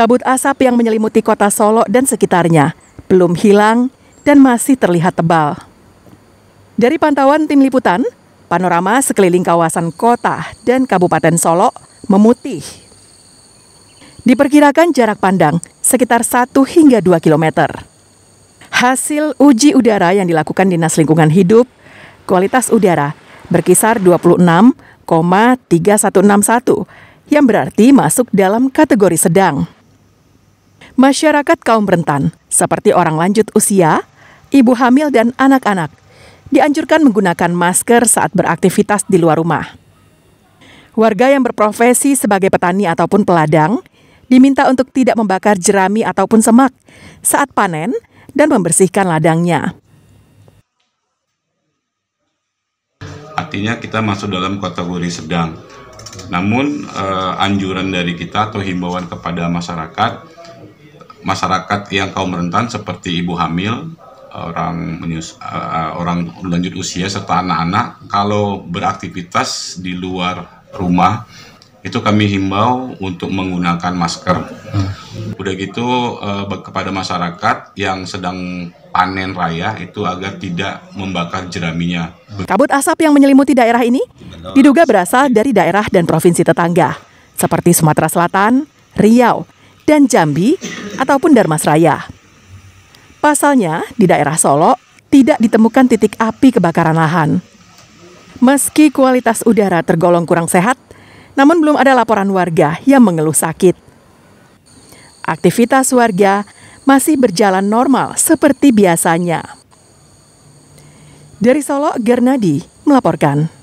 Kabut asap yang menyelimuti kota Solo dan sekitarnya belum hilang dan masih terlihat tebal. Dari pantauan tim liputan, panorama sekeliling kawasan kota dan Kabupaten Solo memutih. Diperkirakan jarak pandang sekitar 1 hingga 2 km. Hasil uji udara yang dilakukan Dinas Lingkungan Hidup, kualitas udara berkisar 26,3161 yang berarti masuk dalam kategori sedang. Masyarakat kaum rentan, seperti orang lanjut usia, ibu hamil dan anak-anak, dianjurkan menggunakan masker saat beraktivitas di luar rumah. Warga yang berprofesi sebagai petani ataupun peladang diminta untuk tidak membakar jerami ataupun semak saat panen dan membersihkan ladangnya. Artinya kita masuk dalam kategori sedang. Namun eh, anjuran dari kita atau himbauan kepada masyarakat masyarakat yang kaum rentan seperti ibu hamil, orang menyus, uh, orang lanjut usia serta anak-anak kalau beraktivitas di luar rumah itu kami himbau untuk menggunakan masker. Hmm. Udah gitu uh, kepada masyarakat yang sedang panen raya itu agar tidak membakar jeraminya. Kabut asap yang menyelimuti daerah ini diduga berasal dari daerah dan provinsi tetangga seperti Sumatera Selatan, Riau, dan Jambi ataupun Darmasraya. Pasalnya, di daerah Solo tidak ditemukan titik api kebakaran lahan. Meski kualitas udara tergolong kurang sehat, namun belum ada laporan warga yang mengeluh sakit. Aktivitas warga masih berjalan normal seperti biasanya. Dari Solo, Gernadi melaporkan.